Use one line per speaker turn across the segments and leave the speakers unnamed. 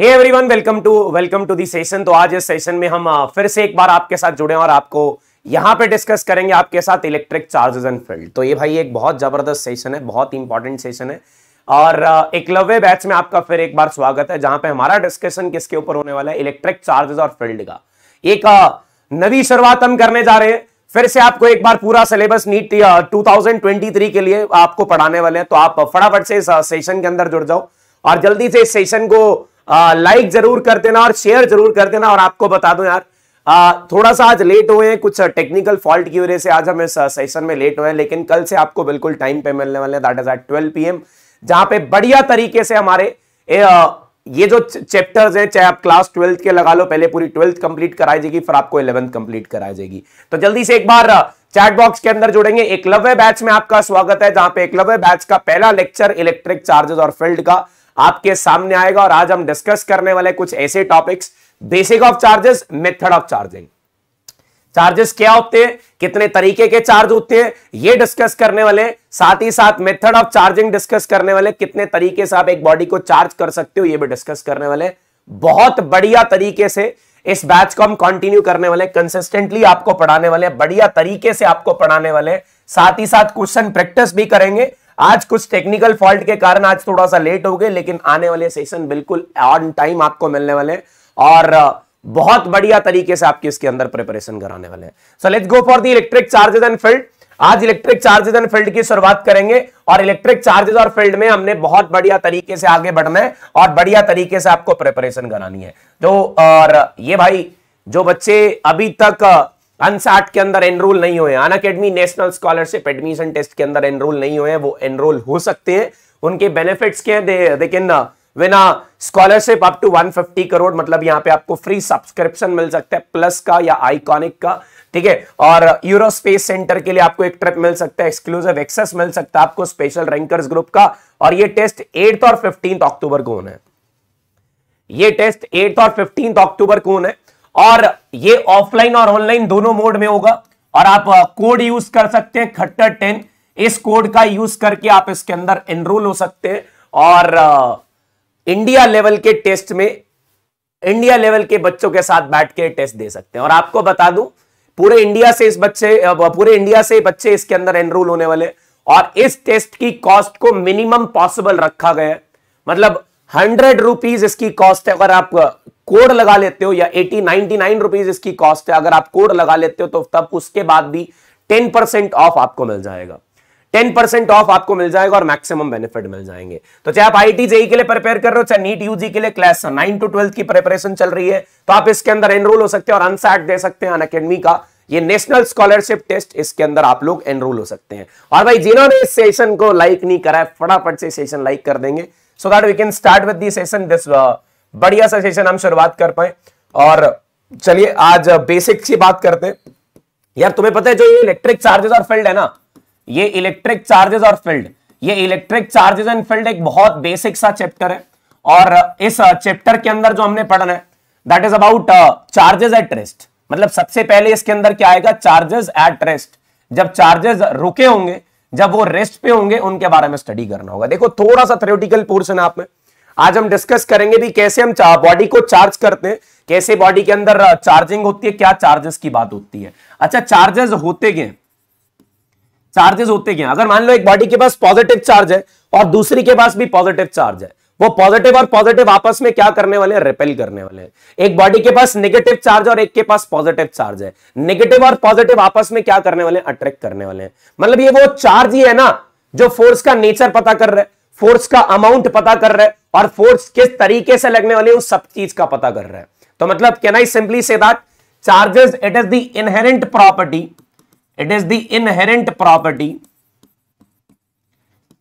Hey everyone welcome to welcome to the session तो आज इस सेशन में हम uh, फिर से एक बार आपके साथ जुड़े हैं और आपको यहां पे डिस्कस करेंगे आपके साथ इलेक्ट्रिक चार्जेस एंड फील्ड तो ये भाई एक बहुत जबरदस्त सेशन है बहुत इंपॉर्टेंट सेशन है और uh, एकलव्य बैच में आपका फिर एक बार स्वागत है जहां पे हमारा डिस्कशन किसके ऊपर होने वाला है इलेक्ट्रिक चार्जेस और फील्ड का एक uh, नवी शुरुआत हम करने जा रहे हैं फिर से आपको एक बार पूरा सिलेबस नीट 2023 के लिए आपको पढ़ाने वाले हैं तो आप फटाफट से इस सेशन के अंदर जुड़ जाओ और जल्दी से इस सेशन को लाइक जरूर कर देना और शेयर जरूर कर देना और आपको बता दो यार आ, थोड़ा सा आज लेट हुए हैं कुछ टेक्निकल फॉल्ट की वजह से आज हम इस सेशन में लेट हुए हैं लेकिन कल से आपको बिल्कुल टाइम पे मिलने वाले that is at twelve P जहां पे बढ़िया तरीके से हमारे ए, ये जो चैप्टर्स हैं चाहे आप क्लास ट्वेल्थ के लगा लो पहले पूरी ट्वेल्थ कंप्लीट कराई जाएगी फिर आपको इलेवंथ कंप्लीट कराई जाएगी तो जल्दी से एक बार चैट बॉक्स के अंदर जुड़ेंगे एकलव्य बैच में आपका स्वागत है जहां पे एकलव्य बैच का पहला लेक्चर इलेक्ट्रिक चार्जेस और फील्ड का आपके सामने आएगा और आज हम डिस्कस करने वाले कुछ ऐसे topics basic of charges method of charging charges क्या होते हैं कितने तरीके के चार्ज होते हैं ये डिस्कस करने वाले साथ ही साथ मेथड ऑफ चार्जिंग डिस्कस करने वाले कितने तरीके से आप एक बॉडी को चार्ज कर सकते हो ये भी डिस्कस करने वाले बहुत बढ़िया तरीके से इस बैच को हम कंटिन्यू करने वाले कंसिस्टेंटली आपको पढ़ाने वाले बढ़िया तरीके से आपको पढ़ाने वाले साथ ही साथ क्वेश्चन प्रैक्टिस भी करेंगे आज कुछ टेक्निकल फॉल्ट के कारण आज थोड़ा सा लेट हो गए लेकिन आने वाले सेशन बिल्कुल ऑन टाइम आपको मिलने वाले हैं और बहुत बढ़िया तरीके से आपके इसके अंदर प्रिपरेशन कराने वाले हैं so let's go for the electric charges and field आज इलेक्ट्रिक चार्जेज एंड फील्ड की शुरुआत करेंगे और इलेक्ट्रिक चार्जेस और फील्ड में हमने बहुत बढ़िया तरीके से आगे बढ़ना है और बढ़िया तरीके से आपको प्रिपरेशन करानी है तो और ये भाई जो बच्चे अभी तक अनसाट के अंदर एनरोल नहीं हुए Unacademy national scholarship admission test के अंदर एनरोल नहीं हुए वो एनरोल हो सकते हैं उनके बेनिफिट्स क्या है they can win scholarship up to 150 crore मतलब यहाँ पे आपको फ्री सब्सक्रिप्शन मिल सकता है प्लस का या आइकॉनिक का ठीक है और यूरोस्पेस सेंटर के लिए आपको एक ट्रिप मिल सकता है एक्सक्लूसिव एक्सेस मिल सकता है आपको स्पेशल रैंकर्स ग्रुप का और ये टेस्ट एट्थ और फिफ्टींथ अक्टूबर को होना है ये टेस्ट एट्थ और फिफ्टींथ अक्टूबर को होना है और ये ऑफलाइन और ऑनलाइन दोनों मोड में होगा और आप कोड यूज कर सकते हैं खट्टर टेन इस कोड का यूज करके आप इसके अंदर एनरोल हो सकते हैं और इंडिया लेवल के टेस्ट में इंडिया लेवल के बच्चों के साथ बैठ के टेस्ट दे सकते हैं और आपको बता दूं पूरे इंडिया से इस बच्चे पूरे इंडिया से बच्चे इसके अंदर एनरोल होने वाले और इस टेस्ट की कॉस्ट को मिनिमम पॉसिबल रखा गया है मतलब हंड्रेड रुपीज इसकी कॉस्ट है अगर आप कोड लगा लेते हो या एटी नाइनटी नाइन रुपीज इसकी कॉस्ट है अगर आप कोड लगा लेते हो तो तब उसके बाद भी टेन परसेंट ऑफ आपको मिल जाएगा टेन परसेंट ऑफ आपको मिल जाएगा और मैक्सिमम बेनिफिट मिल जाएंगे तो चाहे आप टी जेई e के लिए प्रिपेयर कर रहे हो चाहे नीट यूजी के लिए क्लास नाइन टू ट्वेल्थ की प्रिपरेशन चल रही है तो आप इसके अंदर एनरोल हो सकते हैं और अनसैट दे सकते हैं अन अकेडमी का ये नेशनल स्कॉलरशिप टेस्ट इसके अंदर आप लोग एनरोल हो सकते हैं और भाई जिन्होंने इस सेशन को लाइक नहीं करा है फटाफट से सेशन लाइक कर देंगे so that we can start with the session this बढ़िया सा सेशन हम शुरुआत कर पाए और चलिए आज बेसिक uh, की बात करते हैं यार तुम्हें पता है जो ये इलेक्ट्रिक चार्जेस और फील्ड है ना ये इलेक्ट्रिक चार्जेस और फील्ड ये इलेक्ट्रिक चार्जेस एंड फील्ड एक बहुत बेसिक सा चैप्टर है और uh, इस चैप्टर uh, के अंदर जो हमने पढ़ना है that is about charges at rest मतलब सबसे पहले इसके अंदर क्या आएगा चार्जेस एट रेस्ट जब चार्जेस रुके होंगे जब वो रेस्ट पे होंगे उनके बारे में स्टडी करना होगा देखो थोड़ा सा थ्रियोटिकल पोर्सन आप में आज हम डिस्कस करेंगे भी कैसे हम बॉडी को चार्ज करते हैं कैसे बॉडी के अंदर चार्जिंग होती है क्या चार्जेस की बात होती है अच्छा चार्जेस होते गए चार्जेस होते गए अगर मान लो एक बॉडी के पास पॉजिटिव चार्ज है और दूसरी के पास भी पॉजिटिव चार्ज है वो पॉजिटिव और पॉजिटिव आपस में क्या करने वाले रिपेल करने वाले एक बॉडी के पास नेगेटिव चार्ज और एक के पास पॉजिटिव चार्ज है नेगेटिव और पॉजिटिव आपस में क्या करने वाले अट्रैक्ट करने वाले मतलब ये वो चार्ज ही है ना जो फोर्स का नेचर पता कर रहा है फोर्स का अमाउंट पता कर रहा है और फोर्स किस तरीके से लगने वाले उस सब चीज का पता कर रहा है तो मतलब can I simply say that charges it is the inherent property it is the inherent property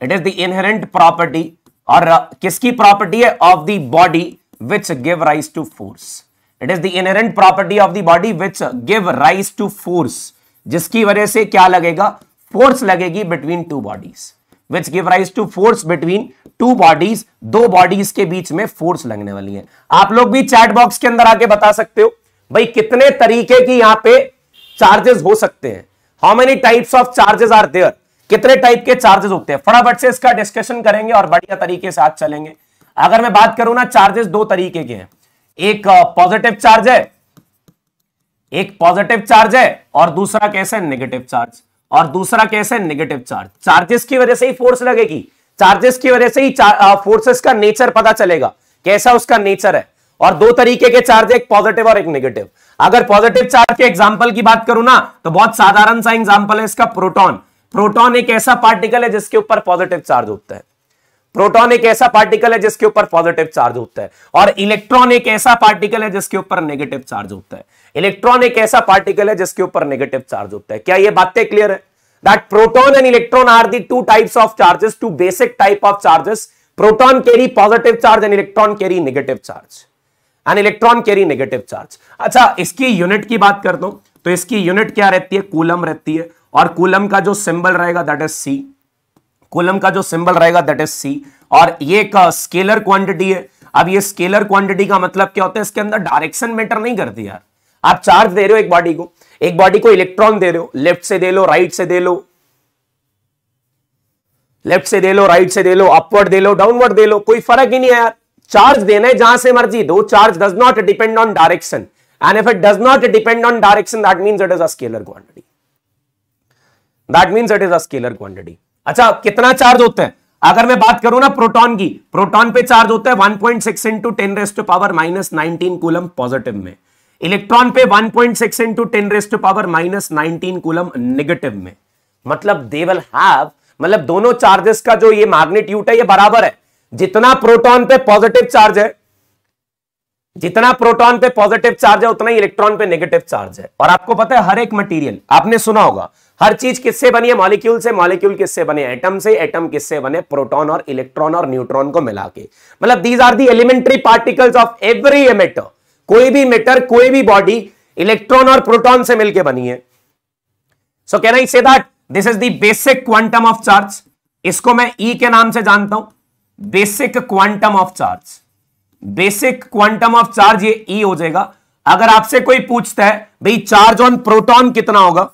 it is the inherent property और uh, किसकी प्रॉपर्टी है of the body which give rise to force it is the inherent property of the body which give rise to force जिसकी वजह से क्या लगेगा force लगेगी between two bodies which give rise to force between two bodies दो bodies के बीच में फोर्स लगने वाली है आप लोग भी चैट बॉक्स के अंदर आके बता सकते हो भाई कितने तरीके की यहां पे चार्जेस हो सकते हैं how many types of charges are there कितने टाइप के चार्जेस होते हैं फटाफट से इसका डिस्कशन करेंगे और बढ़िया तरीके से आज चलेंगे अगर मैं बात करूं ना चार्जेस दो तरीके के हैं एक पॉजिटिव चार्ज है एक पॉजिटिव चार्ज है और दूसरा कैसे नेगेटिव चार्ज और दूसरा कैसे नेगेटिव चार्ज चार्जेस की वजह से ही फोर्स लगेगी चार्जेस की वजह से ही फोर्सेस का नेचर पता चलेगा कैसा उसका नेचर है और दो तरीके के चार्ज एक पॉजिटिव और एक नेगेटिव अगर पॉजिटिव चार्ज के एग्जाम्पल की बात करूं ना तो बहुत साधारण सा एग्जाम्पल है इसका प्रोटॉन प्रोटॉन एक ऐसा पार्टिकल है जिसके ऊपर पॉजिटिव चार्ज होता है प्रोटॉन एक ऐसा पार्टिकल है जिसके ऊपर पॉजिटिव चार्ज होता है और इलेक्ट्रॉन एक ऐसा पार्टिकल है जिसके ऊपर नेगेटिव चार्ज होता है इलेक्ट्रॉन एक ऐसा पार्टिकल है जिसके ऊपर नेगेटिव चार्ज होता है क्या ये बातें क्लियर है that proton and electron are the two types of charges two basic type of charges proton carry positive charge and electron carry negative charge and electron carry negative charge अच्छा इसकी unit की बात कर दो तो इसकी unit क्या रहती है कूलम रहती है और कूलम का जो सिंबल रहेगा दैट इज सी कूलम का जो सिंबल रहेगा दैट इज सी और ये एक स्केलर uh, क्वांटिटी है अब ये स्केलर क्वांटिटी का मतलब क्या होता है इसके अंदर डायरेक्शन मैटर नहीं करती यार आप चार्ज दे रहे हो एक बॉडी को एक बॉडी को इलेक्ट्रॉन दे रहे हो लेफ्ट से दे लो राइट से दे लो लेफ्ट से दे लो राइट से दे लो अपवर्ड दे लो डाउनवर्ड दे लो कोई फर्क ही नहीं है यार चार्ज देना है जहां से मर्जी दो charge does not depend on direction and if it does not depend on direction that means it is a scalar quantity that mean it is a scalar quantity अच्छा कितना चार्ज होता है अगर मैं बात करूं ना प्रोटॉन की प्रोटॉन पे चार्ज होता है 1.6 point six into ten rest power minus nineteen coulomb positive में इलेक्ट्रॉन पे 1.6 point six into ten rest power minus nineteen coulomb negative में मतलब दे विल हैव मतलब दोनों चार्जेस का जो ये मैग्नेट्यूट है ये बराबर है जितना प्रोटॉन पे पॉजिटिव चार्ज है जितना प्रोटॉन पे पॉजिटिव चार्ज है उतना ही इलेक्ट्रॉन पे नेगेटिव चार्ज है और आपको पता है हर एक मटेरियल आपने सुना होगा हर चीज किससे बनी है मॉलिक्यूल से मॉलिक्यूल किससे बने एटम से एटम किससे बने प्रोटॉन और इलेक्ट्रॉन और न्यूट्रॉन को मिला के मतलब these are the elementary particles of every a matter कोई भी मेटर कोई भी बॉडी इलेक्ट्रॉन और प्रोटॉन से मिलकर बनी है सो can I say that this is the basic quantum of charge इसको मैं ई e के नाम से जानता हूं basic quantum of charge basic quantum of charge ये ई e हो जाएगा अगर आपसे कोई पूछता है भाई चार्ज ऑन प्रोटॉन कितना होगा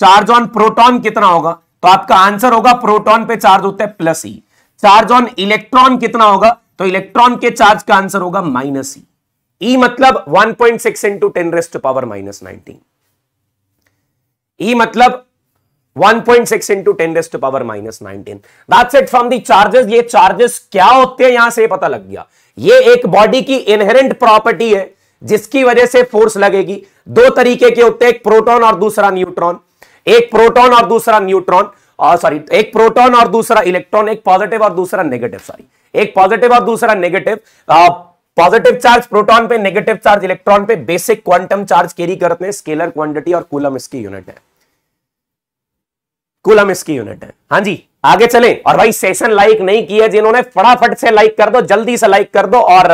चार्ज ऑन प्रोटॉन कितना होगा तो आपका आंसर होगा प्रोटॉन पे चार्ज होता है plus E charge on electron कितना होगा तो इलेक्ट्रॉन के चार्ज का आंसर होगा माइनस ई e मतलब 1.6 point six into ten rest power minus nineteen e मतलब 1.6 point six into ten rest power minus nineteen that's it from the charges ये charges क्या होते हैं यहां से पता लग गया ये एक बॉडी की इनहेरेंट प्रॉपर्टी है जिसकी वजह से फोर्स लगेगी दो तरीके के होते हैं एक प्रोटॉन और दूसरा न्यूट्रॉन एक प्रोटॉन और दूसरा न्यूट्रॉन सॉरी एक प्रोटॉन और दूसरा इलेक्ट्रॉन एक पॉजिटिव और दूसरा नेगेटिव सॉरी एक पॉजिटिव और दूसरा नेगेटिव पॉजिटिव चार्ज प्रोटॉन पे नेगेटिव चार्ज इलेक्ट्रॉन पे बेसिक क्वांटम चार्ज कैरी करते हैं स्केलर क्वांटिटी और कूलम इसकी यूनिट है कूलम इसकी यूनिट है हाँ जी आगे चले और भाई सेशन लाइक नहीं किया जिन्होंने फटाफट से लाइक कर दो जल्दी से लाइक कर दो और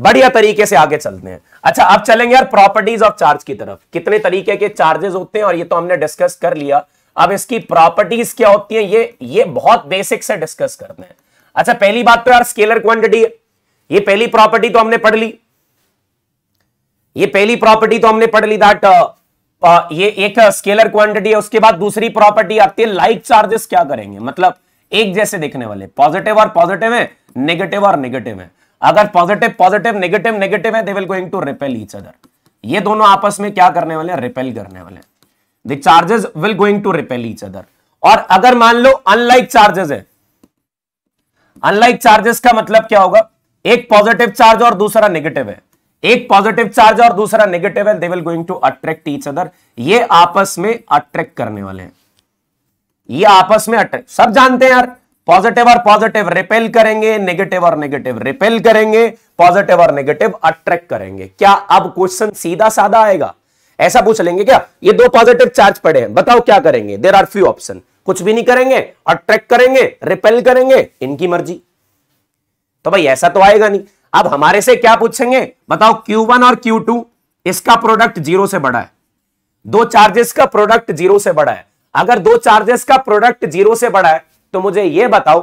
बढ़िया तरीके से आगे चलते हैं अच्छा अब चलेंगे यार प्रॉपर्टीज ऑफ चार्ज की तरफ कितने तरीके के चार्जेस होते हैं और ये तो हमने डिस्कस कर लिया अब इसकी प्रॉपर्टीज क्या होती है ये ये बहुत बेसिक से डिस्कस करते हैं अच्छा पहली बात तो यार स्केलर क्वांटिटी है ये पहली प्रॉपर्टी तो हमने पढ़ ली ये पहली प्रॉपर्टी तो हमने पढ़ ली दैट uh, uh, ये एक स्केलर क्वांटिटी है उसके बाद दूसरी प्रॉपर्टी आती है लाइक चार्जेस क्या करेंगे मतलब एक जैसे देखने वाले पॉजिटिव और पॉजिटिव है नेगेटिव और नेगेटिव है अगर पॉजिटिव पॉजिटिव नेगेटिव नेगेटिव है they will going to repel each other ये दोनों आपस में क्या करने वाले हैं रिपेल करने वाले the charges will going to repel each other और अगर मान लो अनलाइक चार्जेस है अनलाइक चार्जेस का मतलब क्या होगा एक पॉजिटिव चार्ज और दूसरा नेगेटिव है एक पॉजिटिव चार्ज और दूसरा नेगेटिव है they will going to attract each other ये आपस में अट्रैक्ट करने वाले हैं ये आपस में अट्रैक्ट सब जानते हैं यार पॉजिटिव और पॉजिटिव रिपेल करेंगे नेगेटिव और नेगेटिव रिपेल करेंगे पॉजिटिव और नेगेटिव अट्रैक्ट करेंगे क्या अब क्वेश्चन सीधा साधा आएगा ऐसा पूछ लेंगे क्या ये दो पॉजिटिव चार्ज पड़े हैं बताओ क्या करेंगे देर आर फ्यू ऑप्शन कुछ भी नहीं करेंगे अट्रैक्ट करेंगे रिपेल करेंगे इनकी मर्जी तो भाई ऐसा तो आएगा नहीं अब हमारे से क्या पूछेंगे बताओ Q1 और Q2 इसका प्रोडक्ट जीरो से बड़ा है दो चार्जेस का प्रोडक्ट जीरो से बड़ा है अगर दो चार्जेस का प्रोडक्ट जीरो से बड़ा है तो मुझे यह बताओ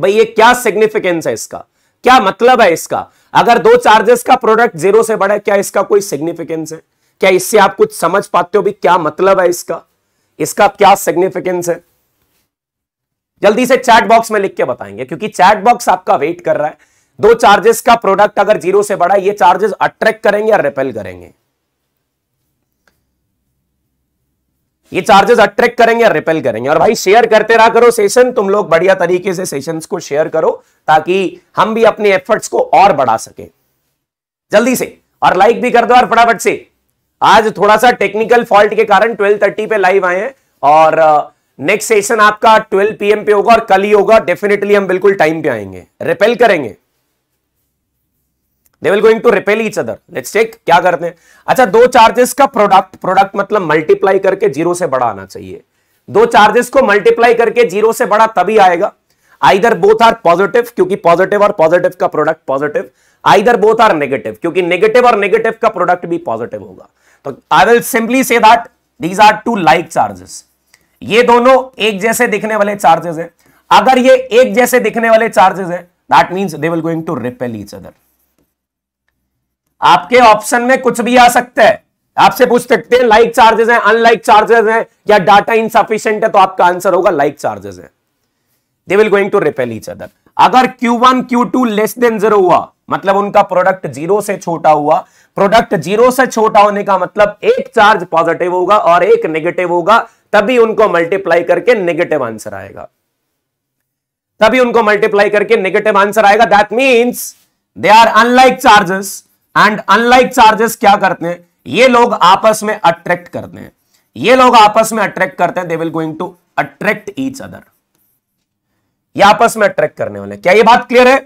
भाई ये क्या सिग्निफिकेंस है इसका क्या मतलब है इसका अगर दो चार्जेस का प्रोडक्ट जीरो से बढ़ा क्या इसका कोई सिग्निफिकेंस है क्या इससे आप कुछ समझ पाते हो भी क्या मतलब है इसका इसका क्या सिग्निफिकेंस है जल्दी से चैट बॉक्स में लिख के बताएंगे क्योंकि चैट बॉक्स आपका वेट कर रहा है दो चार्जेस का प्रोडक्ट अगर जीरो से बढ़ा ये चार्जेस अट्रैक्ट करेंगे या रिपेल करेंगे ये चार्जेस अट्रैक्ट करेंगे और रिपेल करेंगे और भाई शेयर करते रहा करो सेशन तुम लोग बढ़िया तरीके से सेशंस को शेयर करो ताकि हम भी अपने एफर्ट्स को और बढ़ा सके जल्दी से और लाइक भी कर दो और फटाफट से आज थोड़ा सा टेक्निकल फॉल्ट के कारण ट्वेल्व थर्टी पे लाइव आए हैं और नेक्स्ट uh, सेशन आपका ट्वेल्व पीएम पे होगा और कल ही होगा डेफिनेटली हम बिल्कुल टाइम पे आएंगे रिपेल करेंगे they will going to repel each other let's check क्या करते हैं अच्छा दो चार्जेस का प्रोडक्ट प्रोडक्ट मतलब मल्टीप्लाई करके जीरो से बड़ा आना चाहिए दो चार्जेस को मल्टीप्लाई करके जीरो से बड़ा तभी आएगा आइदर बोथ आर पॉजिटिव क्योंकि पॉजिटिव और पॉजिटिव का product positive either both are negative क्योंकि नेगेटिव और नेगेटिव का प्रोडक्ट भी पॉजिटिव होगा तो I will simply say that these are two like charges ये दोनों एक जैसे दिखने वाले चार्जेस हैं अगर ये एक जैसे दिखने वाले चार्जेस हैं that means they will going to repel each other आपके ऑप्शन में कुछ भी आ सकता है आपसे पूछ सकते हैं लाइक चार्जेस हैं अनलाइक चार्जेस हैं या डाटा इनसफिशियंट है तो आपका आंसर होगा लाइक चार्जेस है they will going to repel each other अगर Q1 Q2 less than zero हुआ मतलब उनका प्रोडक्ट जीरो से छोटा हुआ प्रोडक्ट जीरो से छोटा होने का मतलब एक चार्ज पॉजिटिव होगा और एक नेगेटिव होगा तभी उनको मल्टीप्लाई करके नेगेटिव आंसर आएगा तभी उनको मल्टीप्लाई करके नेगेटिव आंसर आएगा that means they are unlike charges and unlike charges क्या करते हैं ये लोग आपस में अट्रैक्ट करते हैं ये लोग आपस में अट्रैक्ट करते हैं they will going to attract each other ये आपस में अट्रैक्ट करने वाले क्या ये बात क्लियर है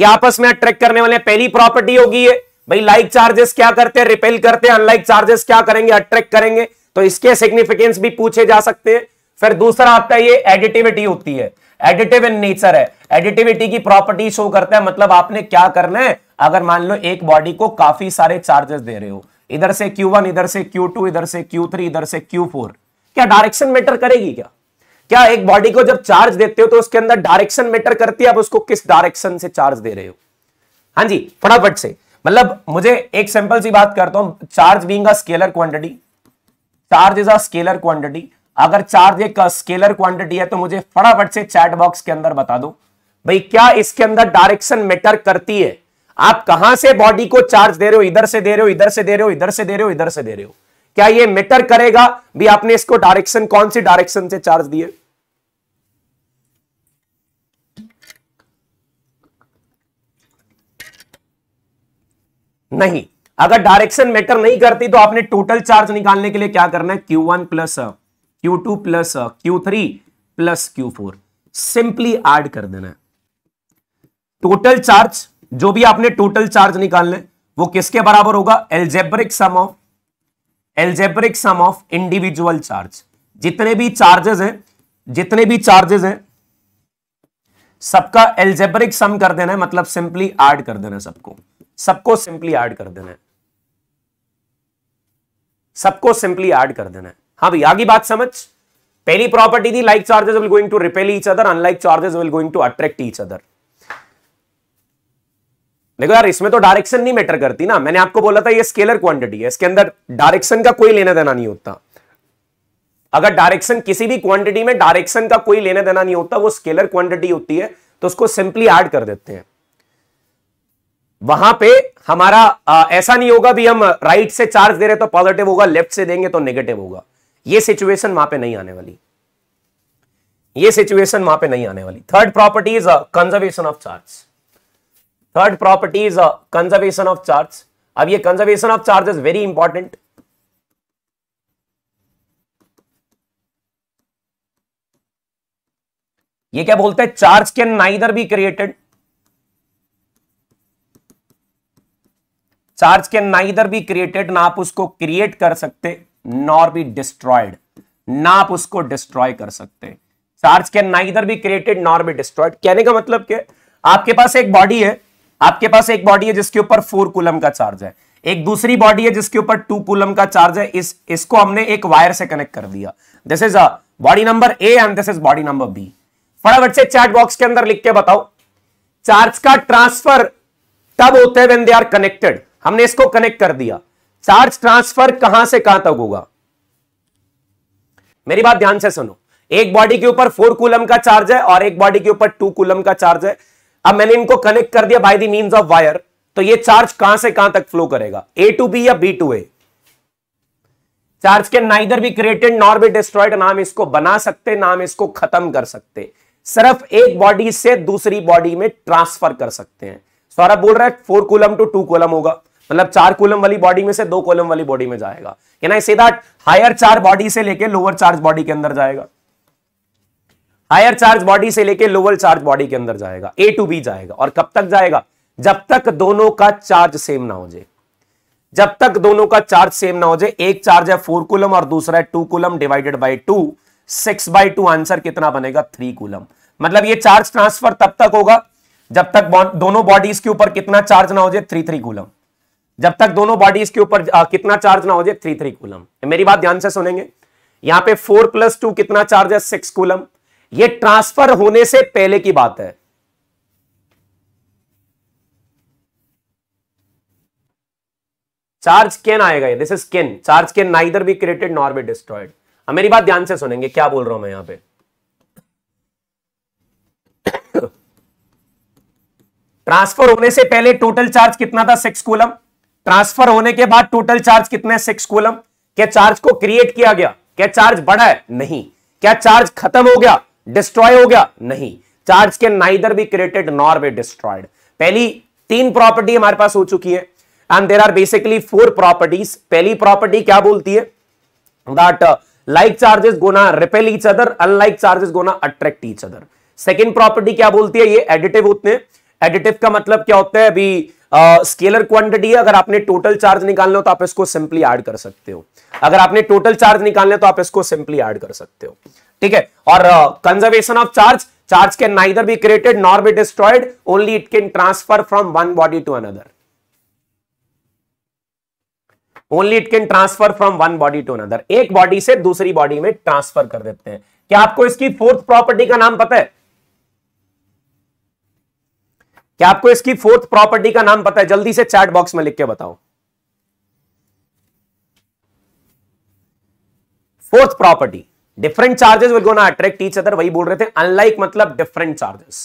ये आपस में अट्रैक्ट करने वाले पहली प्रॉपर्टी होगी ये भाई लाइक चार्जेस क्या करते हैं रिपेल करते हैं अनलाइक चार्जेस क्या करेंगे अट्रैक्ट करेंगे तो इसके सिग्निफिकेंस भी पूछे जा सकते हैं फिर दूसरा आपका ये एडिटिविटी होती है एडिटिव इन नेचर है एडिटिविटी की प्रॉपर्टी शो करता है मतलब आपने क्या करना है अगर मान लो एक बॉडी को काफी सारे चार्जेस दे रहे हो इधर से क्यू वन इधर से क्यू टू इधर से क्यू थ्री इधर से क्यू फोर क्या डायरेक्शन मैटर करेगी क्या क्या एक बॉडी को जब चार्ज देते हो तो उसके अंदर डायरेक्शन मैटर करती है आप उसको किस डायरेक्शन से चार्ज दे रहे हो हाँ जी फटाफट से मतलब मुझे एक सिंपल सी बात करता हूं charge being scalar quantity charge is a scalar quantity अगर चार्ज एक स्केलर uh, क्वांटिटी है तो मुझे फटाफट से चैट बॉक्स के अंदर बता दो भाई क्या इसके अंदर डायरेक्शन मैटर करती है आप कहां से बॉडी को चार्ज दे रहे हो इधर से दे रहे हो इधर से दे रहे हो इधर से दे रहे हो इधर से दे रहे हो क्या ये मैटर करेगा भी आपने इसको डायरेक्शन कौन सी डायरेक्शन से चार्ज दिए नहीं अगर डायरेक्शन मैटर नहीं करती तो आपने टोटल चार्ज निकालने के लिए क्या करना है Q one plus Q2 two plus Q three plus Q four simply add कर देना है टोटल चार्ज जो भी आपने टोटल चार्ज निकालना है वो किसके बराबर होगा algebraic sum of algebraic sum of individual charge जितने भी चार्जेस हैं जितने भी चार्जेस हैं सबका एल्जेब्रिक सम कर देना है मतलब सिंपली एड कर देना सबको सबको सिंपली एड कर देना है सबको सिंपली एड कर देना है हाँ भाई आगे बात समझ पहली प्रॉपर्टी थी like charges will going to repel each other unlike charges will going to attract each other देखो यार इसमें तो डायरेक्शन नहीं मैटर करती ना मैंने आपको बोला था ये स्केलर क्वांटिटी है इसके अंदर डायरेक्शन का कोई लेना देना नहीं होता अगर डायरेक्शन किसी भी क्वांटिटी में डायरेक्शन का कोई लेना देना नहीं होता वो स्केलर क्वांटिटी होती है तो उसको सिंपली ऐड कर देते हैं वहां पे हमारा आ, ऐसा नहीं होगा भी हम राइट से चार्ज दे रहे तो पॉजिटिव होगा लेफ्ट से देंगे तो नेगेटिव होगा ये सिचुएशन वहां पे नहीं आने वाली ये सिचुएशन वहां पे नहीं आने वाली third property is a conservation of charge third property is conservation of charge अब ये conservation of charge is very important ये क्या बोलते हैं charge can neither be created charge can neither be created ना आप उसको क्रिएट कर सकते नॉर बी डिस्ट्रॉयड ना आप उसको डिस्ट्रॉय कर सकते चार्ज कैन ना इधर क्रिएटेड नॉर बी डिस्ट्रॉयड कहने का मतलब क्या आपके पास एक बॉडी है आपके पास एक बॉडी है जिसके ऊपर फोर कुलम का चार्ज है एक दूसरी बॉडी है जिसके ऊपर टू कुलम का चार्ज है इस इसको हमने एक वायर से कनेक्ट कर दिया this is a body number A and this is body number B फटाफट से चैट बॉक्स के अंदर लिख के बताओ चार्ज का ट्रांसफर तब होते हैं व्हेन दे आर कनेक्टेड हमने इसको कनेक्ट कर दिया चार्ज ट्रांसफर कहां से कहां तक होगा मेरी बात ध्यान से सुनो एक बॉडी के ऊपर फोर कूलम का चार्ज है और एक बॉडी के ऊपर टू कूलम का चार्ज है अब मैंने इनको कनेक्ट कर दिया by the mean of wire तो ये चार्ज कहां से कहां तक फ्लो करेगा ए टू बी या बी टू ए चार्ज के नाइदर भी क्रिएटेड नॉर भी डिस्ट्रॉयड नाम इसको बना सकते नाम इसको खत्म कर सकते सिर्फ एक बॉडी से दूसरी बॉडी में ट्रांसफर कर सकते हैं सौरभ बोल रहा है four coulomb two two coulomb होगा मतलब चार कोलम वाली बॉडी में से दो कोलम वाली बॉडी में जाएगा कहना आई say that higher charge body से लेके लोअर चार्ज बॉडी के अंदर जाएगा हायर चार्ज बॉडी से लेके लोअर चार्ज बॉडी के अंदर जाएगा ए टू बी जाएगा और कब तक जाएगा जब तक दोनों का चार्ज सेम ना हो जाए जब तक दोनों का चार्ज सेम ना हो जाए एक चार्ज है फोर कुलम और दूसरा है two coulomb divided by two six by two answer कितना बनेगा थ्री कुलम मतलब ये चार्ज ट्रांसफर तब तक होगा जब तक दोनों बॉडीज के ऊपर कितना चार्ज ना हो जाए थ्री थ्री कुलम जब तक दोनों बॉडीज के ऊपर कितना चार्ज ना हो जाए थ्री थ्री कुलम मेरी बात ध्यान से सुनेंगे यहां पे फोर प्लस टू कितना चार्ज है सिक्स कुलम ये ट्रांसफर होने से पहले की बात है चार्ज केन आएगा ये this is can charge can neither be created nor be destroyed मेरी बात ध्यान से सुनेंगे क्या बोल रहा हूं मैं यहां पे ट्रांसफर होने से पहले टोटल चार्ज कितना था सिक्स कूलम ट्रांसफर होने के बाद टोटल चार्ज कितना है सिक्स कोलम क्या चार्ज को क्रिएट किया गया क्या चार्ज बढ़ा है नहीं क्या चार्ज खत्म हो गया डिस्ट्रॉय हो गया नहीं चार्ज के नाइदर भी क्रिएटेड नॉर वे डिस्ट्रॉयड पहली तीन प्रॉपर्टी हमारे पास हो चुकी है and there are basically four properties पहली प्रॉपर्टी क्या बोलती है that like charges gonna repel each other unlike charges gonna attract each other second property क्या बोलती है ये एडिटिव होते हैं एडिटिव का मतलब क्या होता है अभी स्केलर क्वांटिटी है अगर आपने टोटल चार्ज निकालना हो तो आप इसको सिंपली ऐड कर सकते हो अगर आपने टोटल चार्ज निकालना है तो आप इसको सिंपली ऐड कर सकते हो ठीक है और conservation of charge charge can neither be created nor be destroyed only it can transfer from one body to another only it can transfer from one body to another एक body से दूसरी body में transfer कर देते हैं क्या आपको इसकी फोर्थ प्रॉपर्टी का नाम पता है क्या आपको इसकी फोर्थ प्रॉपर्टी का नाम पता है जल्दी से चैट बॉक्स में लिख के बताओ fourth property different charges will ना अट्रैक्ट ईच अदर वही बोल रहे थे अनलाइक मतलब डिफरेंट चार्जेस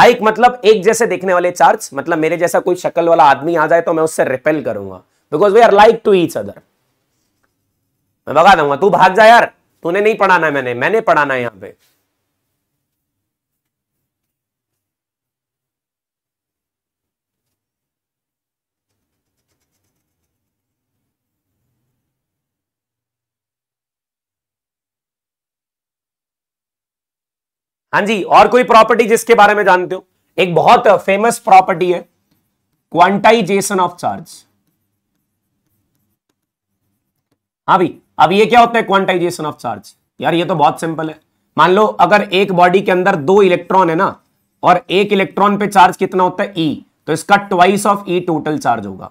लाइक मतलब एक जैसे देखने वाले चार्ज मतलब मेरे जैसा कोई शक्ल वाला आदमी आ जाए तो मैं उससे रिपेल करूंगा because we are like to each other मैं भगा दूंगा तू भाग जा यार तूने नहीं पढ़ाना है मैंने मैंने पढ़ाना है यहां पे हाँ जी और कोई प्रॉपर्टी जिसके बारे में जानते हो एक बहुत फेमस प्रॉपर्टी है क्वांटाइजेशन ऑफ चार्ज हाँ भाई अब ये क्या होता है क्वांटाइजेशन ऑफ चार्ज यार ये तो बहुत सिंपल है मान लो अगर एक बॉडी के अंदर दो इलेक्ट्रॉन है ना और एक इलेक्ट्रॉन पे चार्ज कितना होता है ई e, तो इसका twice of e total charge होगा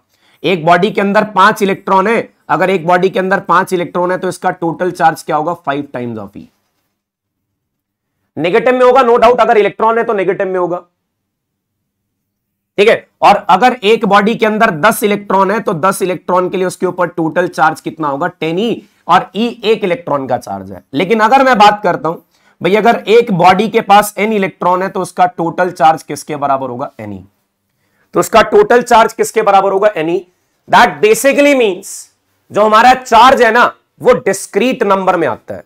एक बॉडी के अंदर पांच इलेक्ट्रॉन है अगर एक बॉडी के अंदर पांच इलेक्ट्रॉन है तो इसका टोटल चार्ज क्या होगा five times of e negative में होगा नो डाउट अगर इलेक्ट्रॉन है तो नेगेटिव में होगा ठीक है और अगर एक बॉडी के अंदर 10 इलेक्ट्रॉन है तो 10 इलेक्ट्रॉन के लिए उसके ऊपर टोटल चार्ज कितना होगा टेन ई e, और ई e एक इलेक्ट्रॉन का चार्ज है लेकिन अगर मैं बात करता हूं भाई अगर एक बॉडी के पास एन इलेक्ट्रॉन है तो उसका टोटल चार्ज किसके बराबर होगा एनी e। तो उसका टोटल चार्ज किसके बराबर होगा एनी दैट बेसिकली मीन्स जो हमारा चार्ज है ना वो डिस्क्रीट नंबर में आता है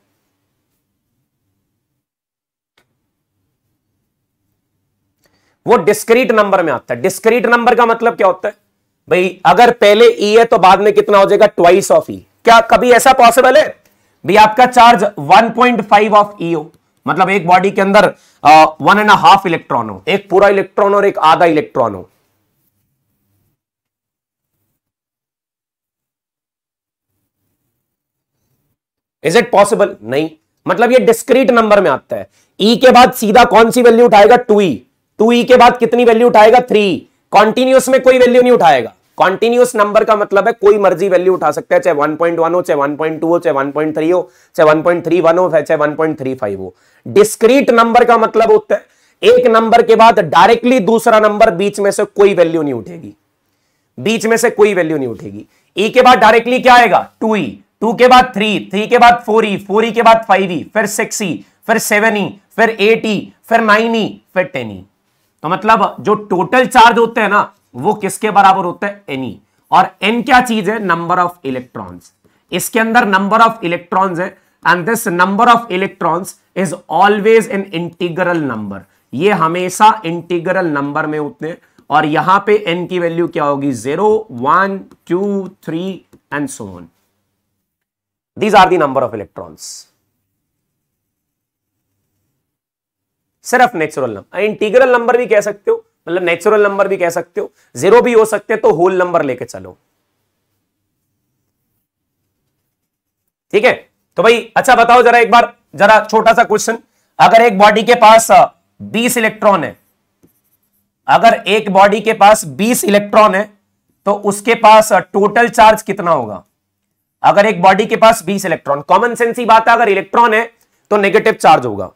वो डिस्क्रीट नंबर में आता है डिस्क्रीट नंबर का मतलब क्या होता है भाई अगर पहले ई e है तो बाद में कितना हो जाएगा ट्वाइस ऑफ ई क्या कभी ऐसा पॉसिबल है भाई आपका चार्ज 1.5 ऑफ ई हो मतलब एक बॉडी के अंदर वन एंड हाफ इलेक्ट्रॉन हो एक पूरा इलेक्ट्रॉन और एक आधा इलेक्ट्रॉन हो इज इट पॉसिबल नहीं मतलब ये डिस्क्रीट नंबर में आता है ई e के बाद सीधा कौन सी वैल्यू उठाएगा two e e। Two e e के बाद कितनी वैल्यू उठाएगा थ्री कॉन्टिन्यूस में कोई वैल्यू नहीं उठाएगा कॉन्टिन्यूस नंबर का मतलब है कोई मर्जी वैल्यू उठा सकते हैं चाहे वन 1.1 हो चाहे 1.2 हो चाहे 1.3 हो चाहे वन हो चाहे फाइव हो डिस्क्रीट नंबर का मतलब होता है एक नंबर के बाद डायरेक्टली दूसरा नंबर बीच में से कोई वैल्यू नहीं उठेगी बीच में से कोई वैल्यू नहीं उठेगी ई e के बाद डायरेक्टली क्या आएगा टू ई e. टू के बाद थ्री थ्री के बाद फोर ई फोर ई के बाद फाइव ई e. फिर सिक्स ई फिर सेवन ई फिर एट ई फिर नाइन ई फिर टेन ई तो मतलब जो टोटल चार्ज होते हैं ना वो किसके बराबर होते हैं एनी e. और एन क्या चीज है नंबर ऑफ इलेक्ट्रॉन्स इसके अंदर नंबर ऑफ इलेक्ट्रॉन्स है and this number of electrons is always an integral number ये हमेशा इंटीग्रल नंबर में होते हैं और यहां पे एन की वैल्यू क्या होगी zero one two three and so these are the number of electrons सिर्फ नेचुरल नंबर इंटीग्रल नंबर भी कह सकते हो मतलब नेचुरल नंबर भी कह सकते हो जीरो भी हो सकते तो होल नंबर लेके चलो ठीक है तो भाई अच्छा बताओ जरा एक बार जरा छोटा सा क्वेश्चन अगर एक बॉडी के पास बीस इलेक्ट्रॉन है अगर एक बॉडी के पास बीस इलेक्ट्रॉन है तो उसके पास टोटल चार्ज कितना होगा अगर एक बॉडी के पास बीस इलेक्ट्रॉन कॉमन सेंस ही बात है अगर इलेक्ट्रॉन है तो नेगेटिव चार्ज होगा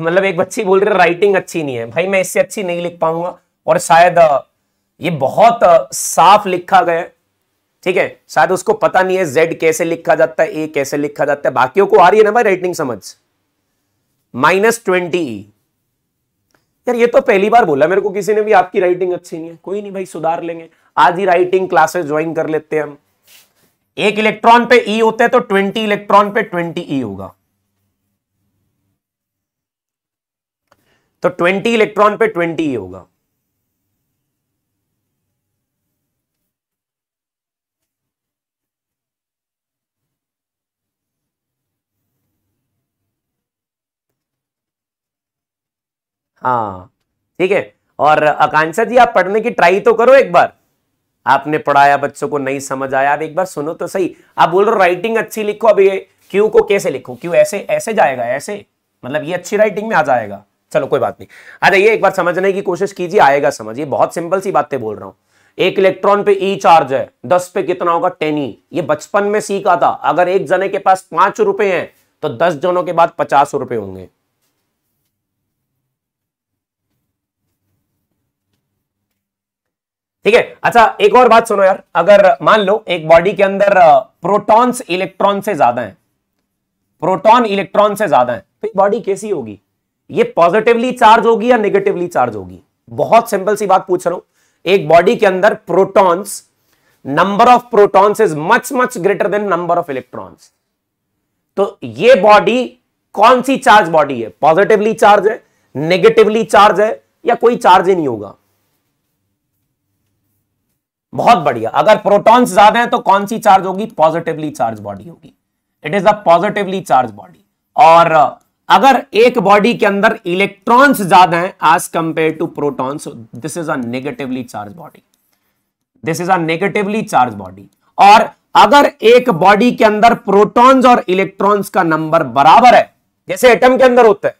मतलब एक बच्ची बोल रही है राइटिंग अच्छी नहीं है भाई मैं इससे अच्छी नहीं लिख पाऊंगा और शायद ये बहुत साफ लिखा गया है ठीक है शायद उसको पता नहीं है जेड कैसे लिखा जाता है ए कैसे लिखा जाता है बाकियों को आ रही है ना भाई राइटिंग समझ माइनस ट्वेंटी e। यार ये तो पहली बार बोला मेरे को किसी ने भी आपकी राइटिंग अच्छी नहीं है कोई नहीं भाई सुधार लेंगे आज ही राइटिंग क्लासेस ज्वाइन कर लेते हैं हम एक इलेक्ट्रॉन पे ई e होता है तो ट्वेंटी इलेक्ट्रॉन पे ट्वेंटी ई e होगा तो 20 इलेक्ट्रॉन पे 20 ही होगा हाँ ठीक है और आकांक्षा जी आप पढ़ने की ट्राई तो करो एक बार आपने पढ़ाया बच्चों को नहीं समझ आया अब एक बार सुनो तो सही आप बोल रहे हो राइटिंग अच्छी लिखो अब ये क्यू को कैसे लिखो क्यू ऐसे ऐसे जाएगा ऐसे मतलब ये अच्छी राइटिंग में आ जाएगा चलो कोई बात नहीं आ अच्छा, जाइए एक बार समझने की कोशिश कीजिए आएगा समझिए बहुत सिंपल सी बातें बोल रहा हूं एक इलेक्ट्रॉन पे ई e चार्ज है दस पे कितना होगा टेन ई e। ये बचपन में सीखा था अगर एक जने के पास पांच रुपए हैं तो दस जनों के बाद पचास रुपए होंगे ठीक है अच्छा एक और बात सुनो यार अगर मान लो एक बॉडी के अंदर प्रोटॉन्स इलेक्ट्रॉन से ज्यादा है प्रोटॉन इलेक्ट्रॉन से ज्यादा है तो बॉडी कैसी होगी ये पॉजिटिवली चार्ज होगी या नेगेटिवली चार्ज होगी बहुत सिंपल सी बात पूछ रहा हूं एक बॉडी के अंदर protons number of protons is much much greater than number of electrons तो ये बॉडी कौन सी चार्ज बॉडी है पॉजिटिवली चार्ज है नेगेटिवली चार्ज है या कोई चार्ज ही नहीं होगा बहुत बढ़िया अगर प्रोटॉन्स ज्यादा हैं तो कौन सी चार्ज होगी पॉजिटिवली चार्ज बॉडी होगी it is a positively charge body और अगर एक बॉडी के अंदर इलेक्ट्रॉन्स ज्यादा हैं as compare to protons this is negatively charge body this is negatively charge body और अगर एक बॉडी के अंदर प्रोटॉन्स और इलेक्ट्रॉन्स का नंबर बराबर है जैसे एटम के अंदर होता है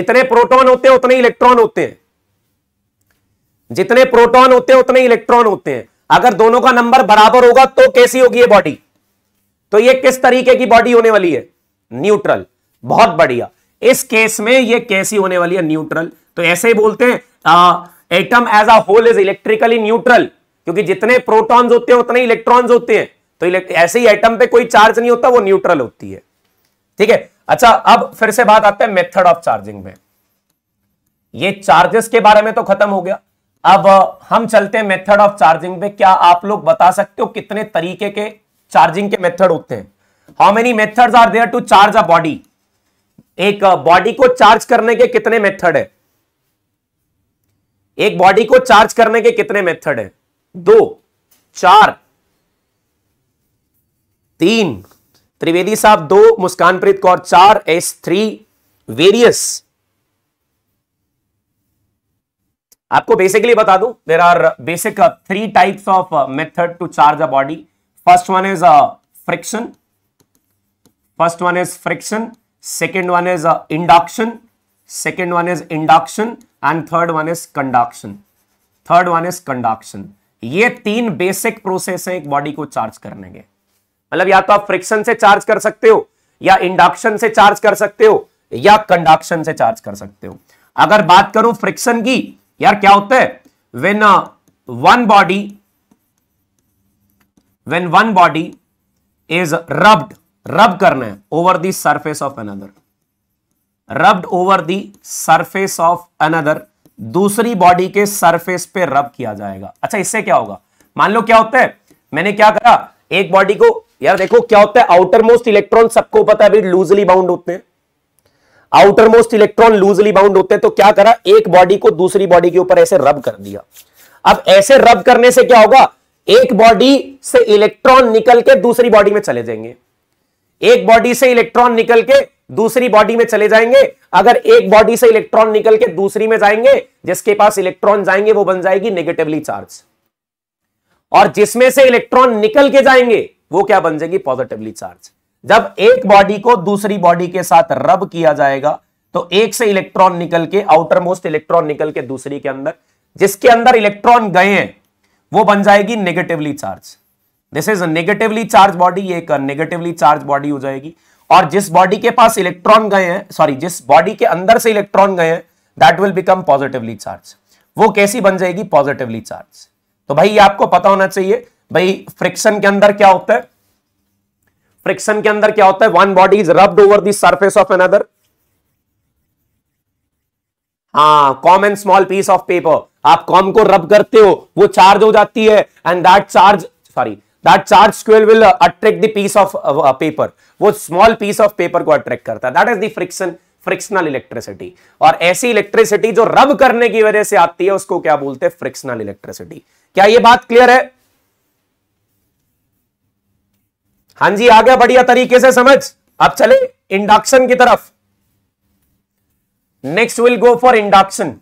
जितने प्रोटॉन होते हैं उतने इलेक्ट्रॉन होते हैं जितने प्रोटॉन होते हैं उतने इलेक्ट्रॉन होते हैं अगर दोनों का नंबर बराबर होगा तो कैसी होगी ये बॉडी तो ये किस तरीके की बॉडी होने वाली है न्यूट्रल बहुत बढ़िया इस केस में ये कैसी होने वाली है न्यूट्रल तो ऐसे ही बोलते हैं atom as a whole is electrically neutral क्योंकि जितने प्रोटॉन्स होते हैं उतने इलेक्ट्रॉन्स होते हैं तो ऐसे ही एटम पे कोई चार्ज नहीं होता वो न्यूट्रल होती है ठीक है अच्छा अब फिर से बात आता है मेथड ऑफ चार्जिंग में ये चार्जेस के बारे में तो खत्म हो गया अब हम चलते हैं मेथड ऑफ चार्जिंग में क्या आप लोग बता सकते हो कितने तरीके के चार्जिंग के मेथड होते हैं how many methods are there to charge a body एक बॉडी को चार्ज करने के कितने मेथड है एक बॉडी को चार्ज करने के कितने मेथड है दो चार तीन त्रिवेदी साहब दो मुस्कानप्रीत कौर चार एस थ्री वेरियस आपको बेसिकली बता दूं there are basic three types of method to charge a body first one is a friction first one is friction second one is induction second one is induction and third one is conduction third one is conduction ये तीन basic process हैं एक body को charge करने के मतलब या तो आप फ्रिक्शन से चार्ज कर सकते हो या इंडक्शन से चार्ज कर सकते हो या कंडक्शन से चार्ज कर सकते हो अगर बात करूं फ्रिक्शन की यार क्या होता है when one body when one body is rubbed rub करना है over the surface of another rubbed over the surface of another दूसरी बॉडी के सरफेस पे रब किया जाएगा अच्छा इससे क्या होगा मान लो क्या होता है मैंने क्या करा एक बॉडी को यार देखो क्या होता है आउटर मोस्ट इलेक्ट्रॉन सबको पता है लूजली बाउंड होते हैं outermost electron loosely bound होते हैं तो क्या करा एक बॉडी को दूसरी बॉडी के ऊपर ऐसे रब कर दिया अब ऐसे रब करने से क्या होगा एक बॉडी से इलेक्ट्रॉन निकल के दूसरी बॉडी में चले जाएंगे एक बॉडी से इलेक्ट्रॉन निकल के दूसरी बॉडी में चले जाएंगे अगर एक बॉडी से इलेक्ट्रॉन निकल के दूसरी में जाएंगे जिसके पास इलेक्ट्रॉन जाएंगे वो बन जाएगी नेगेटिवली चार्ज और जिसमें से इलेक्ट्रॉन निकल के जाएंगे वो क्या बन जाएगी पॉजिटिवली चार्ज जब एक बॉडी को दूसरी बॉडी के साथ रब किया जाएगा तो एक से इलेक्ट्रॉन निकल के आउटर मोस्ट इलेक्ट्रॉन निकल के दूसरी के अंदर जिसके अंदर इलेक्ट्रॉन गए हैं वो बन जाएगी negatively charge this is negatively charge body ये एक नेगेटिवली चार्ज बॉडी हो जाएगी और जिस बॉडी के पास इलेक्ट्रॉन गए हैं सॉरी जिस बॉडी के अंदर से इलेक्ट्रॉन गए हैं that will become positively charge वो कैसी बन जाएगी पॉजिटिवली चार्ज तो भाई ये आपको पता होना चाहिए भाई फ्रिक्शन के अंदर क्या होता है फ्रिक्शन के अंदर क्या होता है one body is rubbed over the surface of another हाँ comb and small piece of paper आप कॉम को रब करते हो वो चार्ज हो जाती है and that charge sorry that charge square will attract the piece of paper वो स्मॉल पीस ऑफ पेपर को अट्रैक्ट करता है that is the friction frictional electricity और ऐसी इलेक्ट्रिसिटी जो रब करने की वजह से आती है उसको क्या बोलते हैं फ्रिक्शनल इलेक्ट्रिसिटी क्या यह बात क्लियर है हां जी आ गया बढ़िया तरीके से समझ अब चले इंडक्शन की तरफ next will go for induction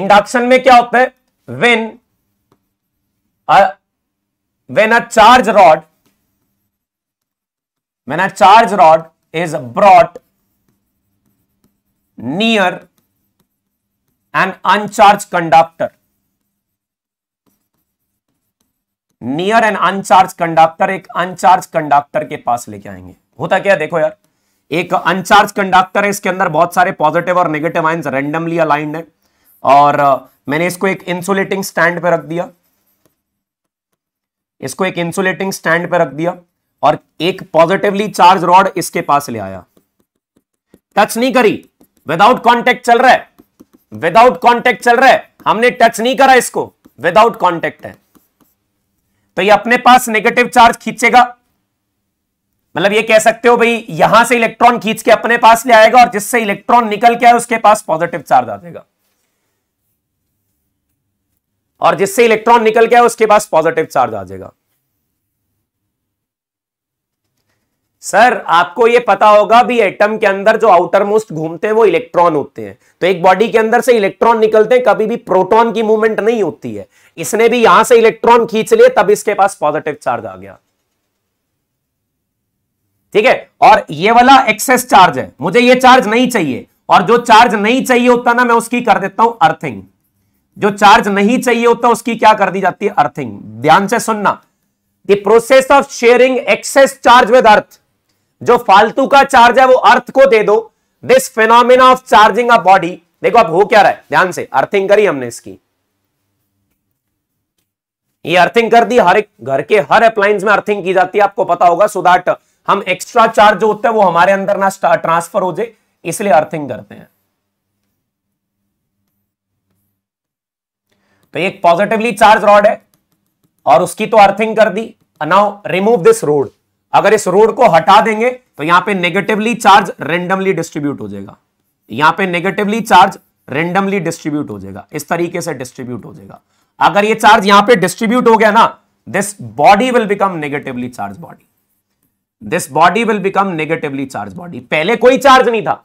induction में क्या होता है when when when a charge rod when a charge rod is brought near an uncharged conductor near an uncharge conductor एक अनचार्ज कंडक्टर के पास लेके आएंगे होता क्या देखो यार एक अनचार्ज कंडक्टर है इसके अंदर बहुत सारे पॉजिटिव और नेगेटिव आइंस रैंडमली अलाइंड है और मैंने इसको एक इंसुलेटिंग स्टैंड पे रख दिया इसको एक इंसुलेटिंग स्टैंड पे रख दिया और एक पॉजिटिवली चार्ज रॉड इसके पास ले आया टच नहीं करी विदाउट कॉन्टेक्ट चल रहा है विदाउट कॉन्टेक्ट चल रहा है हमने टच नहीं करा इसको विदाउट कॉन्टेक्ट है तो ये अपने पास नेगेटिव चार्ज खींचेगा मतलब ये कह सकते हो भाई यहां से इलेक्ट्रॉन खींच के अपने पास ले आएगा और जिससे इलेक्ट्रॉन निकल के आए उसके पास पॉजिटिव चार्ज आ जाएगा और जिससे इलेक्ट्रॉन निकल गया उसके पास पॉजिटिव चार्ज आ जाएगा सर आपको यह पता होगा भी एटम के अंदर जो आउटर मोस्ट घूमते हैं वो इलेक्ट्रॉन होते हैं तो एक बॉडी के अंदर से इलेक्ट्रॉन निकलते हैं कभी भी प्रोटॉन की मूवमेंट नहीं होती है इसने भी यहां से इलेक्ट्रॉन खींच लिए तब इसके पास पॉजिटिव चार्ज आ गया ठीक है और ये वाला एक्सेस चार्ज है मुझे ये चार्ज नहीं चाहिए और जो चार्ज नहीं चाहिए होता ना मैं उसकी कर देता हूं अर्थिंग जो चार्ज नहीं चाहिए होता उसकी क्या कर दी जाती है अर्थिंग ध्यान से सुनना the process of sharing excess charge with earth जो फालतू का चार्ज है वो अर्थ को दे दो this phenomena of charging a body देखो अब हो क्या रहा है ध्यान से अर्थिंग करी हमने इसकी ये अर्थिंग कर दी हर एक घर के हर अप्लायंस में अर्थिंग की जाती है आपको पता होगा सो दैट हम एक्स्ट्रा चार्ज जो होता है वो हमारे अंदर ना ट्रांसफर हो जाए इसलिए अर्थिंग करते हैं तो एक पॉजिटिवली चार्ज रॉड है और उसकी तो अर्थिंग कर दी नाउ रिमूव दिस रोड अगर इस रोड को हटा देंगे तो यहां पे नेगेटिवली चार्ज रेंडमली डिस्ट्रीब्यूट हो जाएगा यहां पे नेगेटिवली चार्ज रेंडमली डिस्ट्रीब्यूट हो जाएगा इस तरीके से डिस्ट्रीब्यूट हो जाएगा अगर ये चार्ज यहां पे डिस्ट्रीब्यूट हो गया ना this body will become negatively charge body this body will become negatively charge body पहले कोई चार्ज नहीं था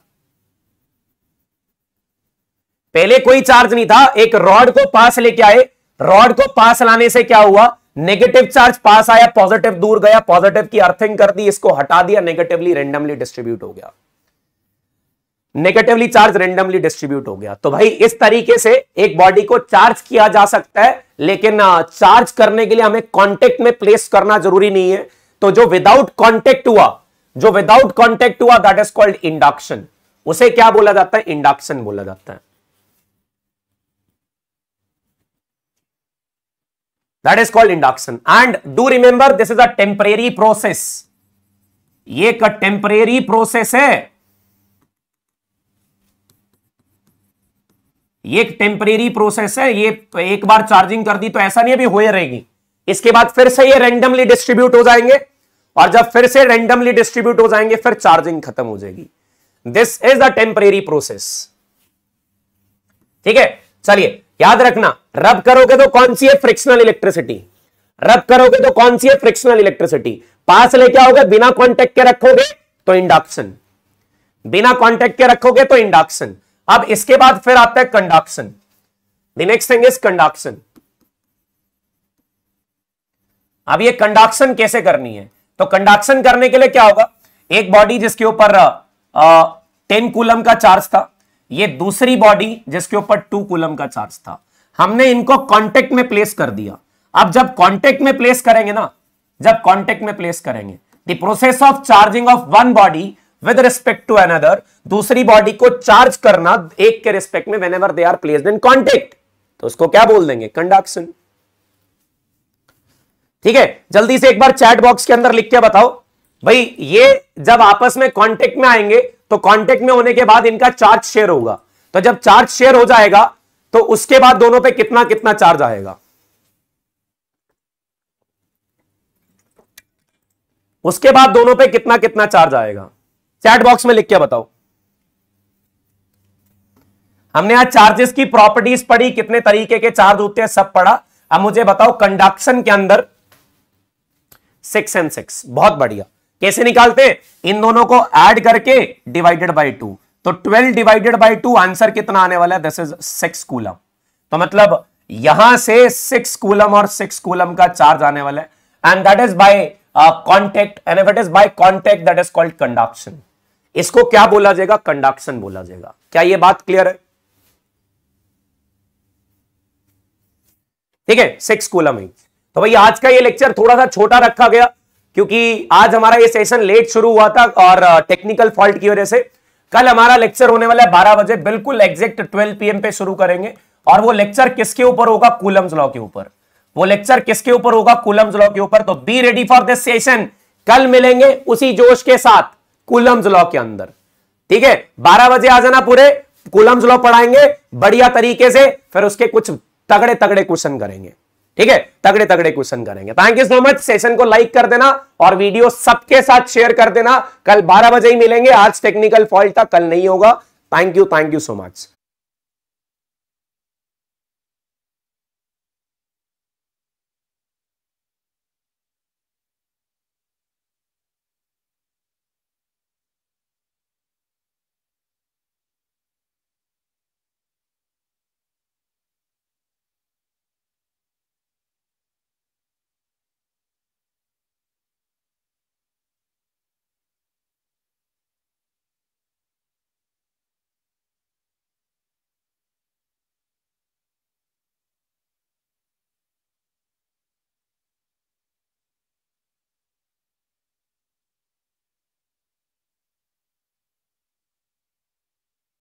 पहले कोई चार्ज नहीं था एक रॉड को पास लेके आए रॉड को पास लाने से क्या हुआ नेगेटिव चार्ज पास आया पॉजिटिव दूर गया पॉजिटिव की अर्थिंग कर दी इसको हटा दिया नेगेटिवली रेंडमली डिस्ट्रीब्यूट हो गया नेगेटिवली चार्ज रेंडमली डिस्ट्रीब्यूट हो गया तो भाई इस तरीके से एक बॉडी को चार्ज किया जा सकता है लेकिन चार्ज करने के लिए हमें कॉन्टेक्ट में प्लेस करना जरूरी नहीं है तो जो विदाउट कॉन्टेक्ट हुआ जो विदाउट कॉन्टेक्ट हुआ दैट इज कॉल्ड इंडक्शन उसे क्या बोला जाता है इंडक्शन बोला जाता है that is called induction and do remember this is a temporary process ये एक टेम्परेरी प्रोसेस है ये एक टेम्परेरी प्रोसेस है ये एक बार चार्जिंग कर दी तो ऐसा नहीं अभी हो रहेगी इसके बाद फिर से ये रेंडमली डिस्ट्रीब्यूट हो जाएंगे और जब फिर से रेंडमली डिस्ट्रीब्यूट हो जाएंगे फिर चार्जिंग खत्म हो जाएगी this is the temporary process ठीक है चलिए याद रखना रब करोगे तो कौन सी है फ्रिक्शनल इलेक्ट्रिसिटी रब करोगे तो कौन सी है फ्रिक्शनल इलेक्ट्रिसिटी पास लेके आओगे बिना कॉन्टेक्ट के रखोगे तो इंडक्शन बिना कॉन्टेक्ट के रखोगे तो इंडक्शन अब इसके बाद फिर आता है conduction the next thing is conduction अब ये कंडक्शन कैसे करनी है तो कंडक्शन करने के लिए क्या होगा एक बॉडी जिसके ऊपर टेन कूलम का चार्ज था ये दूसरी बॉडी जिसके ऊपर टू कुलम का चार्ज था हमने इनको कांटेक्ट में प्लेस कर दिया अब जब कांटेक्ट में प्लेस करेंगे ना जब कांटेक्ट में प्लेस करेंगे the process of charging of one body with respect to another दूसरी बॉडी को चार्ज करना एक के रिस्पेक्ट में whenever they are place in contact तो उसको क्या बोल देंगे कंडक्शन ठीक है जल्दी से एक बार चैट बॉक्स के अंदर लिख के बताओ भाई ये जब आपस में कांटेक्ट में आएंगे तो कॉन्टेक्ट में होने के बाद इनका चार्ज शेयर होगा तो जब चार्ज शेयर हो जाएगा तो उसके बाद दोनों पे कितना कितना चार्ज आएगा उसके बाद दोनों पे कितना कितना चार्ज आएगा चैट बॉक्स में लिख के बताओ हमने आज चार्जेस की प्रॉपर्टीज पढ़ी कितने तरीके के चार्ज होते हैं सब पढ़ा अब मुझे बताओ कंडक्शन के अंदर सिक्स एंड सिक्स बहुत बढ़िया कैसे निकालते इन दोनों को ऐड करके डिवाइडेड बाय टू तो twelve divided by two answer कितना आने वाला है दिस इज सिक्स कूलम तो मतलब यहां से सिक्स कूलम और सिक्स कूलम का चार्ज आने वाला है and that is by contact and if it is by contact that is called conduction इसको क्या बोला जाएगा कंडक्शन बोला जाएगा क्या यह बात क्लियर है ठीक है सिक्स कूलम ही तो भाई आज का ये लेक्चर थोड़ा सा छोटा रखा गया क्योंकि आज हमारा ये सेशन लेट शुरू हुआ था और टेक्निकल फॉल्ट की वजह से कल हमारा लेक्चर होने वाला है बारह बजे बिल्कुल एग्जैक्ट ट्वेल्व पीएम पे शुरू करेंगे और वो लेक्चर किसके ऊपर होगा कूलम्स लॉ के ऊपर वो लेक्चर किसके ऊपर होगा कूलम्स लॉ के ऊपर तो be ready for this session कल मिलेंगे उसी जोश के साथ कूलम्स लॉ के अंदर ठीक है बारह बजे आ जाना पूरे कूलम्स लॉ पढ़ाएंगे बढ़िया तरीके से फिर उसके कुछ तगड़े तगड़े क्वेश्चन करेंगे ठीक है तगड़े तगड़े क्वेश्चन करेंगे thank you so much session को लाइक कर देना और वीडियो सबके साथ शेयर कर देना कल 12 बजे ही मिलेंगे आज टेक्निकल फॉल्ट था कल नहीं होगा thank you thank you so much